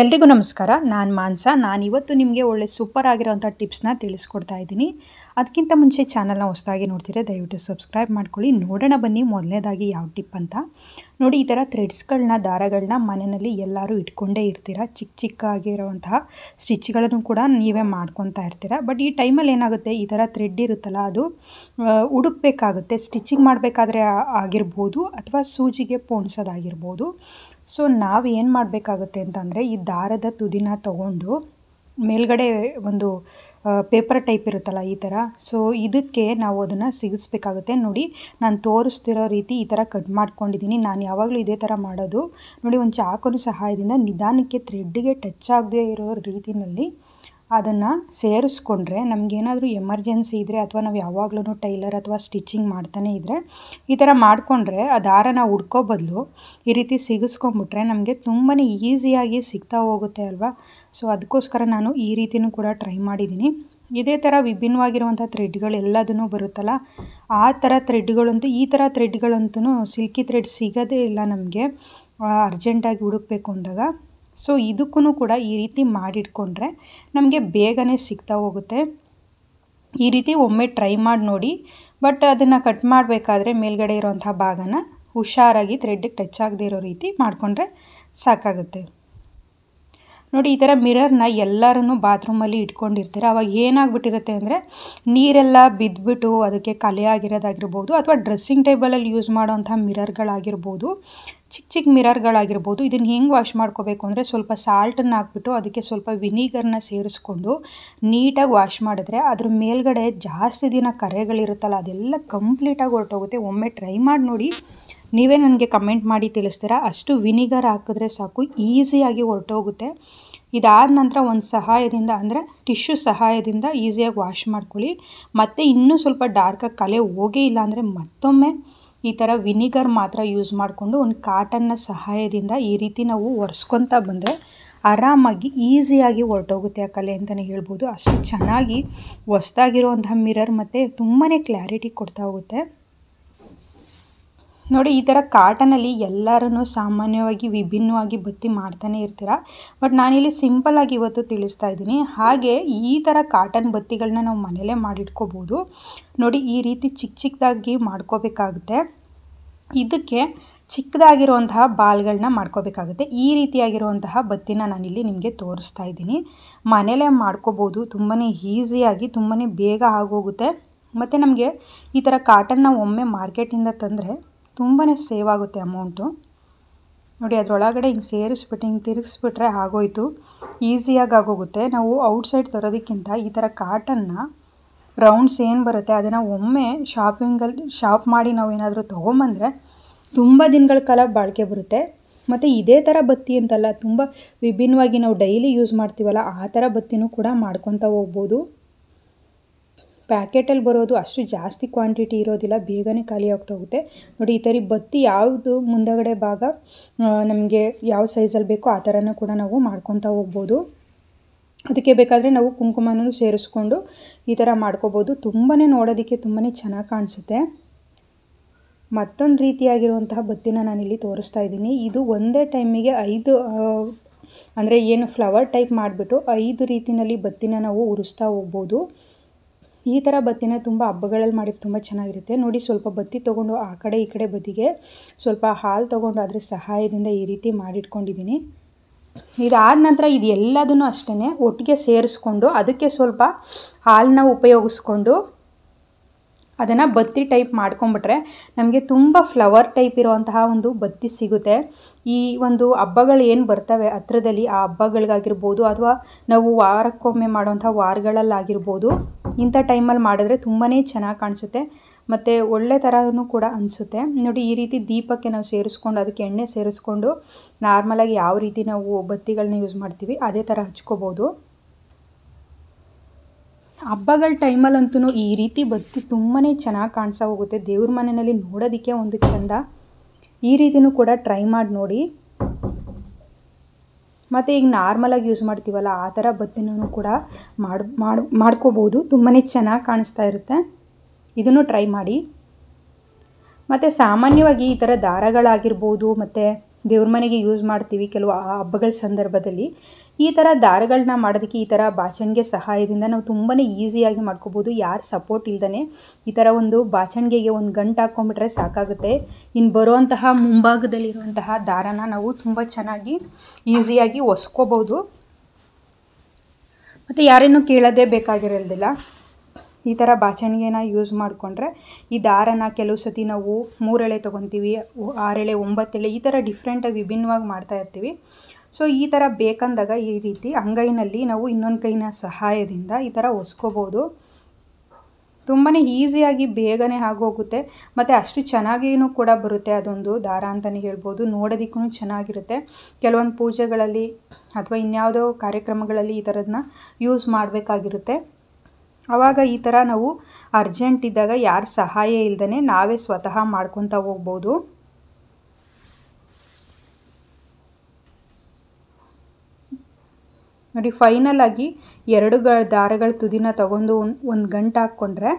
ಎಲ್ರಿಗೂ ನಮಸ್ಕಾರ ನಾನು ಮಾನ್ಸ ಇವತ್ತು ನಿಮಗೆ ಒಳ್ಳೆ ಸೂಪರ್ ಆಗಿರೋಂಥ ಟಿಪ್ಸ್ನ ತಿಳಿಸ್ಕೊಡ್ತಾ ಇದ್ದೀನಿ ಅದಕ್ಕಿಂತ ಮುಂಚೆ ಚಾನಲ್ನ ಹೊಸದಾಗಿ ನೋಡ್ತಿದ್ರೆ ದಯವಿಟ್ಟು ಸಬ್ಸ್ಕ್ರೈಬ್ ಮಾಡ್ಕೊಳ್ಳಿ ನೋಡೋಣ ಬನ್ನಿ ಮೊದಲನೇದಾಗಿ ಯಾವ ಟಿಪ್ ಅಂತ ನೋಡಿ ಈ ಥರ ಥ್ರೆಡ್ಸ್ಗಳನ್ನ ದಾರಗಳನ್ನ ಮನೆಯಲ್ಲಿ ಎಲ್ಲರೂ ಇಟ್ಕೊಂಡೇ ಇರ್ತೀರ ಚಿಕ್ಕ ಚಿಕ್ಕ ಆಗಿರೋವಂತಹ ಸ್ಟಿಚ್ಗಳನ್ನು ಕೂಡ ನೀವೇ ಮಾಡ್ಕೊತಾ ಇರ್ತೀರ ಬಟ್ ಈ ಟೈಮಲ್ಲಿ ಏನಾಗುತ್ತೆ ಈ ಥರ ಥ್ರೆಡ್ ಇರುತ್ತಲ್ಲ ಅದು ಹುಡುಕ್ಬೇಕಾಗುತ್ತೆ ಸ್ಟಿಚಿಂಗ್ ಮಾಡಬೇಕಾದ್ರೆ ಆಗಿರ್ಬೋದು ಅಥವಾ ಸೂಜಿಗೆ ಪೋಣಿಸೋದಾಗಿರ್ಬೋದು ಸೊ ನಾವು ಏನು ಮಾಡಬೇಕಾಗುತ್ತೆ ಅಂತಂದರೆ ಈ ದಾರದ ತುದಿನ ತಗೊಂಡು ಮೇಲ್ಗಡೆ ಒಂದು ಪೇಪರ್ ಟೈಪ್ ಇರುತ್ತಲ್ಲ ಈ ಥರ ಸೊ ಇದಕ್ಕೆ ನಾವು ಅದನ್ನು ಸಿಗಿಸ್ಬೇಕಾಗುತ್ತೆ ನೋಡಿ ನಾನು ತೋರಿಸ್ತಿರೋ ರೀತಿ ಈ ಥರ ಕಟ್ ಮಾಡ್ಕೊಂಡಿದ್ದೀನಿ ನಾನು ಯಾವಾಗಲೂ ಇದೇ ಥರ ಮಾಡೋದು ನೋಡಿ ಒಂದು ಚಾಕುನ ಸಹಾಯದಿಂದ ನಿಧಾನಕ್ಕೆ ಥ್ರೆಡ್ಡಿಗೆ ಟಚ್ ಆಗದೇ ಇರೋ ರೀತಿಯಲ್ಲಿ ಅದನ್ನು ಸೇರಿಸ್ಕೊಂಡ್ರೆ ನಮಗೇನಾದರೂ ಎಮರ್ಜೆನ್ಸಿ ಇದ್ದರೆ ಅಥವಾ ನಾವು ಯಾವಾಗ್ಲೂ ಟೈಲರ್ ಅಥವಾ ಸ್ಟಿಚಿಂಗ್ ಮಾಡ್ತಾನೇ ಇದ್ದರೆ ಈ ಥರ ಮಾಡಿಕೊಂಡ್ರೆ ಆ ನಾವು ಹುಡ್ಕೋ ಬದಲು ಈ ರೀತಿ ಸಿಗಿಸ್ಕೊಂಬಿಟ್ರೆ ನಮಗೆ ತುಂಬಾ ಈಸಿಯಾಗಿ ಸಿಗ್ತಾ ಹೋಗುತ್ತೆ ಅಲ್ವಾ ಸೊ ಅದಕ್ಕೋಸ್ಕರ ನಾನು ಈ ರೀತಿಯೂ ಕೂಡ ಟ್ರೈ ಮಾಡಿದ್ದೀನಿ ಇದೇ ಥರ ವಿಭಿನ್ನವಾಗಿರುವಂಥ ಥ್ರೆಡ್ಗಳು ಎಲ್ಲದೂ ಬರುತ್ತಲ್ಲ ಆ ಥರ ಥ್ರೆಡ್ಗಳಂತೂ ಈ ಥರ ಥ್ರೆಡ್ಗಳಂತೂ ಸಿಲ್ಕಿ ಥ್ರೆಡ್ ಸಿಗೋದೇ ಇಲ್ಲ ನಮಗೆ ಅರ್ಜೆಂಟಾಗಿ ಹುಡುಕ್ಬೇಕು ಅಂದಾಗ ಸೊ ಇದಕ್ಕೂ ಕೂಡ ಈ ರೀತಿ ಮಾಡಿಟ್ಕೊಂಡ್ರೆ ನಮಗೆ ಬೇಗನೆ ಸಿಗ್ತಾ ಹೋಗುತ್ತೆ ಈ ರೀತಿ ಒಮ್ಮೆ ಟ್ರೈ ಮಾಡಿ ನೋಡಿ ಬಟ್ ಅದನ್ನು ಕಟ್ ಮಾಡಬೇಕಾದ್ರೆ ಮೇಲ್ಗಡೆ ಇರೋಂಥ ಭಾಗನ ಹುಷಾರಾಗಿ ಥ್ರೆಡ್ಗೆ ಟಚ್ ಆಗದೇ ಇರೋ ರೀತಿ ಮಾಡಿಕೊಂಡ್ರೆ ಸಾಕಾಗುತ್ತೆ ನೋಡಿ ಈ ಥರ ಮಿರರ್ನ ಎಲ್ಲರೂ ಬಾತ್ರೂಮಲ್ಲಿ ಇಟ್ಕೊಂಡಿರ್ತಾರೆ ಅವಾಗ ಏನಾಗ್ಬಿಟ್ಟಿರುತ್ತೆ ಅಂದರೆ ನೀರೆಲ್ಲ ಬಿದ್ದುಬಿಟ್ಟು ಅದಕ್ಕೆ ಕಲೆ ಆಗಿರೋದಾಗಿರ್ಬೋದು ಅಥವಾ ಡ್ರೆಸ್ಸಿಂಗ್ ಟೇಬಲಲ್ಲಿ ಯೂಸ್ ಮಾಡೋವಂಥ ಮಿರರ್ಗಳಾಗಿರ್ಬೋದು ಚಿಕ್ಕ ಚಿಕ್ಕ ಮಿರರ್ಗಳಾಗಿರ್ಬೋದು ಇದನ್ನು ಹೆಂಗೆ ವಾಶ್ ಮಾಡ್ಕೋಬೇಕು ಅಂದರೆ ಸ್ವಲ್ಪ ಸಾಲ್ಟನ್ನು ಹಾಕ್ಬಿಟ್ಟು ಅದಕ್ಕೆ ಸ್ವಲ್ಪ ವಿನಿಗರ್ನ ಸೇರಿಸ್ಕೊಂಡು ನೀಟಾಗಿ ವಾಶ್ ಮಾಡಿದ್ರೆ ಅದ್ರ ಮೇಲ್ಗಡೆ ಜಾಸ್ತಿ ದಿನ ಕರೆಗಳಿರುತ್ತಲ್ಲ ಅದೆಲ್ಲ ಕಂಪ್ಲೀಟಾಗಿ ಹೊರಟೋಗುತ್ತೆ ಒಮ್ಮೆ ಟ್ರೈ ಮಾಡಿ ನೋಡಿ ನೀವೇ ನನಗೆ ಕಮೆಂಟ್ ಮಾಡಿ ತಿಳಿಸ್ತೀರಾ ಅಷ್ಟು ವಿನಿಗರ್ ಹಾಕಿದ್ರೆ ಸಾಕು ಈಸಿಯಾಗಿ ಹೊರಟೋಗುತ್ತೆ ಇದಾದ ನಂತರ ಒಂದು ಸಹಾಯದಿಂದ ಅಂದರೆ ಟಿಶ್ಯೂ ಸಹಾಯದಿಂದ ಈಸಿಯಾಗಿ ವಾಶ್ ಮಾಡ್ಕೊಳ್ಳಿ ಮತ್ತು ಇನ್ನೂ ಸ್ವಲ್ಪ ಡಾರ್ಕಾಗಿ ಕಲೆ ಹೋಗೇ ಇಲ್ಲ ಅಂದರೆ ಮತ್ತೊಮ್ಮೆ ಈ ಥರ ವಿನಿಗರ್ ಮಾತ್ರ ಯೂಸ್ ಮಾಡಿಕೊಂಡು ಒಂದು ಕಾಟನ್ನ ಸಹಾಯದಿಂದ ಈ ರೀತಿ ನಾವು ಒರೆಸ್ಕೊತಾ ಬಂದರೆ ಆರಾಮಾಗಿ ಈಸಿಯಾಗಿ ಹೊರಟೋಗುತ್ತೆ ಆ ಕಲೆ ಅಂತಲೇ ಹೇಳ್ಬೋದು ಅಷ್ಟು ಚೆನ್ನಾಗಿ ಹೊಸ್ದಾಗಿರೋವಂಥ ಮಿರರ್ ಮತ್ತು ತುಂಬಾ ಕ್ಲಾರಿಟಿ ಕೊಡ್ತಾ ಹೋಗುತ್ತೆ ನೋಡಿ ಈ ಥರ ಕಾಟನಲ್ಲಿ ಎಲ್ಲರೂ ಸಾಮಾನ್ಯವಾಗಿ ವಿಭಿನ್ನವಾಗಿ ಬತ್ತಿ ಮಾಡ್ತಾನೆ ಇರ್ತೀರ ಬಟ್ ನಾನಿಲ್ಲಿ ಸಿಂಪಲಾಗಿ ಇವತ್ತು ತಿಳಿಸ್ತಾ ಇದ್ದೀನಿ ಹಾಗೆ ಈ ಥರ ಕಾಟನ್ ಬತ್ತಿಗಳನ್ನ ನಾವು ಮನೇಲೇ ಮಾಡಿಟ್ಕೋಬೋದು ನೋಡಿ ಈ ರೀತಿ ಚಿಕ್ಕ ಚಿಕ್ಕದಾಗಿ ಮಾಡ್ಕೋಬೇಕಾಗುತ್ತೆ ಇದಕ್ಕೆ ಚಿಕ್ಕದಾಗಿರುವಂತಹ ಬಾಲ್ಗಳನ್ನ ಮಾಡ್ಕೋಬೇಕಾಗುತ್ತೆ ಈ ರೀತಿಯಾಗಿರುವಂತಹ ಬತ್ತಿನ ನಾನಿಲ್ಲಿ ನಿಮಗೆ ತೋರಿಸ್ತಾ ಇದ್ದೀನಿ ಮನೇಲೇ ಮಾಡ್ಕೋಬೋದು ತುಂಬಾ ಈಸಿಯಾಗಿ ತುಂಬಾ ಬೇಗ ಆಗೋಗುತ್ತೆ ಮತ್ತು ನಮಗೆ ಈ ಥರ ಕಾಟನ್ನ ಒಮ್ಮೆ ಮಾರ್ಕೆಟಿಂದ ತಂದರೆ ತುಂಬಾ ಸೇವ್ ಆಗುತ್ತೆ ಅಮೌಂಟು ನೋಡಿ ಅದರೊಳಗಡೆ ಹಿಂಗೆ ಸೇರಿಸ್ಬಿಟ್ಟು ಹಿಂಗೆ ತಿರುಗಿಸ್ಬಿಟ್ರೆ ಆಗೋಯ್ತು ಈಸಿಯಾಗಿ ಆಗೋಗುತ್ತೆ ನಾವು ಔಟ್ಸೈಡ್ ತರೋದಕ್ಕಿಂತ ಈ ಥರ ಕಾಟನ್ನ ರೌಂಡ್ಸ್ ಏನು ಬರುತ್ತೆ ಅದನ್ನು ಒಮ್ಮೆ ಶಾಪಿಂಗಲ್ಲಿ ಶಾಪ್ ಮಾಡಿ ನಾವು ಏನಾದರೂ ತೊಗೊಂಬಂದರೆ ತುಂಬ ದಿನಗಳ ಕಾಲ ಬಾಳಿಕೆ ಬರುತ್ತೆ ಮತ್ತು ಇದೇ ಥರ ಬತ್ತಿ ಅಂತಲ್ಲ ತುಂಬ ವಿಭಿನ್ನವಾಗಿ ನಾವು ಡೈಲಿ ಯೂಸ್ ಮಾಡ್ತೀವಲ್ಲ ಆ ಥರ ಬತ್ತಿನೂ ಕೂಡ ಮಾಡ್ಕೊತಾ ಹೋಗ್ಬೋದು ಪ್ಯಾಕೆಟಲ್ಲಿ ಬರೋದು ಅಷ್ಟು ಜಾಸ್ತಿ ಕ್ವಾಂಟಿಟಿ ಇರೋದಿಲ್ಲ ಬೇಗನೆ ಖಾಲಿ ಆಗ್ತಾ ಹೋಗುತ್ತೆ ನೋಡಿ ಈ ಥರ ಬತ್ತಿ ಯಾವುದು ಮುಂದಗಡೆ ಭಾಗ ನಮಗೆ ಯಾವ ಸೈಜಲ್ಲಿ ಬೇಕೋ ಆ ಥರನೂ ಕೂಡ ನಾವು ಮಾಡ್ಕೊತಾ ಹೋಗ್ಬೋದು ಅದಕ್ಕೆ ಬೇಕಾದರೆ ನಾವು ಕುಂಕುಮನೂ ಸೇರಿಸ್ಕೊಂಡು ಈ ಥರ ಮಾಡ್ಕೋಬೋದು ತುಂಬಾ ನೋಡೋದಕ್ಕೆ ತುಂಬಾ ಚೆನ್ನಾಗಿ ಕಾಣಿಸುತ್ತೆ ಮತ್ತೊಂದು ರೀತಿಯಾಗಿರುವಂತಹ ಬತ್ತಿನ ನಾನಿಲ್ಲಿ ತೋರಿಸ್ತಾ ಇದ್ದೀನಿ ಇದು ಒಂದೇ ಟೈಮಿಗೆ ಐದು ಅಂದರೆ ಏನು ಫ್ಲವರ್ ಟೈಪ್ ಮಾಡಿಬಿಟ್ಟು ಐದು ರೀತಿಯಲ್ಲಿ ಬತ್ತಿನ ನಾವು ಉರಿಸ್ತಾ ಹೋಗ್ಬೋದು ಈ ಥರ ಬತ್ತಿನ ತುಂಬ ಹಬ್ಬಗಳಲ್ಲಿ ಮಾಡಿದ್ರೆ ತುಂಬ ಚೆನ್ನಾಗಿರುತ್ತೆ ನೋಡಿ ಸ್ವಲ್ಪ ಬತ್ತಿ ತೊಗೊಂಡು ಆ ಕಡೆ ಈ ಕಡೆ ಬದಿಗೆ ಸ್ವಲ್ಪ ಹಾಲು ತೊಗೊಂಡು ಅದ್ರ ಸಹಾಯದಿಂದ ಈ ರೀತಿ ಮಾಡಿಟ್ಕೊಂಡಿದ್ದೀನಿ ಇದಾದ ನಂತರ ಇದು ಎಲ್ಲದನ್ನು ಅಷ್ಟೇ ಒಟ್ಟಿಗೆ ಸೇರಿಸ್ಕೊಂಡು ಅದಕ್ಕೆ ಸ್ವಲ್ಪ ಹಾಲನ್ನ ಉಪಯೋಗಿಸ್ಕೊಂಡು ಅದನ್ನು ಬತ್ತಿ ಟೈಪ್ ಮಾಡ್ಕೊಂಬಿಟ್ರೆ ನಮಗೆ ತುಂಬ ಫ್ಲವರ್ ಟೈಪ್ ಇರುವಂತಹ ಒಂದು ಬತ್ತಿ ಸಿಗುತ್ತೆ ಈ ಒಂದು ಹಬ್ಬಗಳು ಏನು ಬರ್ತವೆ ಹತ್ರದಲ್ಲಿ ಆ ಹಬ್ಬಗಳಿಗಾಗಿರ್ಬೋದು ಅಥವಾ ನಾವು ವಾರಕ್ಕೊಮ್ಮೆ ಮಾಡುವಂಥ ವಾರಗಳಲ್ಲಾಗಿರ್ಬೋದು ಇಂಥ ಟೈಮಲ್ಲಿ ಮಾಡಿದ್ರೆ ತುಂಬಾ ಚೆನ್ನಾಗಿ ಕಾಣಿಸುತ್ತೆ ಮತ್ತು ಒಳ್ಳೆ ಥರವೂ ಕೂಡ ಅನಿಸುತ್ತೆ ನೋಡಿ ಈ ರೀತಿ ದೀಪಕ್ಕೆ ನಾವು ಸೇರಿಸ್ಕೊಂಡು ಅದಕ್ಕೆ ಎಣ್ಣೆ ಸೇರಿಸ್ಕೊಂಡು ನಾರ್ಮಲಾಗಿ ಯಾವ ರೀತಿ ನಾವು ಬತ್ತಿಗಳನ್ನ ಯೂಸ್ ಮಾಡ್ತೀವಿ ಅದೇ ಥರ ಹಚ್ಕೋಬೋದು ಹಬ್ಬಗಳ ಟೈಮಲ್ಲಂತೂ ಈ ರೀತಿ ಬತ್ತಿ ತುಂಬಾ ಚೆನ್ನಾಗಿ ಕಾಣಿಸ್ತಾ ಹೋಗುತ್ತೆ ದೇವ್ರ ಮನೆಯಲ್ಲಿ ನೋಡೋದಕ್ಕೆ ಒಂದು ಚೆಂದ ಈ ರೀತಿಯೂ ಕೂಡ ಟ್ರೈ ಮಾಡಿ ನೋಡಿ ಮತ್ತು ಈಗ ನಾರ್ಮಲಾಗಿ ಯೂಸ್ ಮಾಡ್ತೀವಲ್ಲ ಆ ಥರ ಬತ್ತಿನೂ ಕೂಡ ಮಾಡಿ ಮಾಡ್ಕೋಬೋದು ತುಂಬಾ ಚೆನ್ನಾಗಿ ಕಾಣಿಸ್ತಾ ಇರುತ್ತೆ ಇದನ್ನು ಟ್ರೈ ಮಾಡಿ ಮತ್ತು ಸಾಮಾನ್ಯವಾಗಿ ಈ ಥರ ದಾರಗಳಾಗಿರ್ಬೋದು ಮತ್ತು ದೇವ್ರ ಮನೆಗೆ ಯೂಸ್ ಮಾಡ್ತೀವಿ ಕೆಲವು ಹಬ್ಬಗಳ ಸಂದರ್ಭದಲ್ಲಿ ಈ ಥರ ದಾರಗಳನ್ನ ಮಾಡೋದಕ್ಕೆ ಈ ಥರ ಬಾಚಣಿಗೆ ಸಹಾಯದಿಂದ ನಾವು ತುಂಬಾ ಈಸಿಯಾಗಿ ಮಾಡ್ಕೋಬೋದು ಯಾರು ಸಪೋರ್ಟ್ ಇಲ್ಲದೇ ಈ ಥರ ಒಂದು ಬಾಚಣಿಗೆಗೆ ಒಂದು ಗಂಟು ಹಾಕ್ಕೊಂಬಿಟ್ರೆ ಸಾಕಾಗುತ್ತೆ ಇನ್ನು ಬರುವಂತಹ ಮುಂಭಾಗದಲ್ಲಿರುವಂತಹ ದಾರನ ನಾವು ತುಂಬ ಚೆನ್ನಾಗಿ ಈಸಿಯಾಗಿ ಒಸ್ಕೋಬೋದು ಮತ್ತು ಯಾರೇನೂ ಕೇಳೋದೇ ಬೇಕಾಗಿರಲ್ದಿಲ್ಲ ಈ ಥರ ಬಾಚಣಿಗೆನ ಯೂಸ್ ಮಾಡಿಕೊಂಡ್ರೆ ಈ ದಾರನ ಕೆಲವು ಸತಿ ನಾವು ಮೂರೆಳೆ ತೊಗೊತೀವಿ ಆರೆಳೆ ಒಂಬತ್ತೆಳೆ ಈ ಥರ ಡಿಫ್ರೆಂಟಾಗಿ ವಿಭಿನ್ನವಾಗಿ ಮಾಡ್ತಾ ಇರ್ತೀವಿ ಸೊ ಈ ಥರ ಬೇಕಂದಾಗ ಈ ರೀತಿ ಅಂಗೈನಲ್ಲಿ ನಾವು ಇನ್ನೊಂದು ಕೈನ ಸಹಾಯದಿಂದ ಈ ಥರ ಒಸ್ಕೋಬೋದು ತುಂಬಾ ಈಸಿಯಾಗಿ ಬೇಗನೆ ಆಗೋಗುತ್ತೆ ಮತ್ತು ಅಷ್ಟು ಚೆನ್ನಾಗಿಯೂ ಕೂಡ ಬರುತ್ತೆ ಅದೊಂದು ದಾರ ಅಂತಲೇ ಹೇಳ್ಬೋದು ನೋಡೋದಕ್ಕೂ ಚೆನ್ನಾಗಿರುತ್ತೆ ಕೆಲವೊಂದು ಪೂಜೆಗಳಲ್ಲಿ ಅಥವಾ ಇನ್ಯಾವುದೋ ಕಾರ್ಯಕ್ರಮಗಳಲ್ಲಿ ಈ ಥರದನ್ನ ಯೂಸ್ ಮಾಡಬೇಕಾಗಿರುತ್ತೆ ಆವಾಗ ಈ ಥರ ನಾವು ಅರ್ಜೆಂಟ್ ಇದ್ದಾಗ ಯಾರ ಸಹಾಯ ಇಲ್ಲದೇ ನಾವೇ ಸ್ವತಃ ಮಾಡ್ಕೊತಾ ಹೋಗ್ಬೋದು ನೋಡಿ ಫೈನಲ್ ಆಗಿ ಎರಡು ಗ ದಾರಗಳ ತುದಿನ ತಗೊಂಡು ಒಂದು ಗಂಟೆ ಹಾಕ್ಕೊಂಡ್ರೆ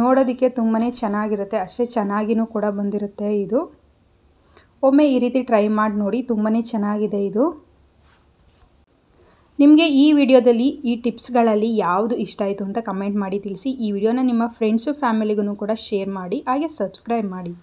ನೋಡೋದಕ್ಕೆ ತುಂಬಾ ಚೆನ್ನಾಗಿರುತ್ತೆ ಅಷ್ಟೇ ಚೆನ್ನಾಗಿನೂ ಕೂಡ ಬಂದಿರುತ್ತೆ ಇದು ಒಮ್ಮೆ ಈ ರೀತಿ ಟ್ರೈ ಮಾಡಿ ನೋಡಿ ತುಂಬಾ ಚೆನ್ನಾಗಿದೆ ಇದು ನಿಮಗೆ ಈ ವಿಡಿಯೋದಲ್ಲಿ ಈ ಟಿಪ್ಸ್ಗಳಲ್ಲಿ ಯಾವುದು ಇಷ್ಟ ಆಯಿತು ಅಂತ ಕಮೆಂಟ್ ಮಾಡಿ ತಿಳಿಸಿ ಈ ವಿಡಿಯೋನ ನಿಮ್ಮ ಫ್ರೆಂಡ್ಸು ಫ್ಯಾಮಿಲಿಗೂ ಕೂಡ ಶೇರ್ ಮಾಡಿ ಹಾಗೆ ಸಬ್ಸ್ಕ್ರೈಬ್ ಮಾಡಿ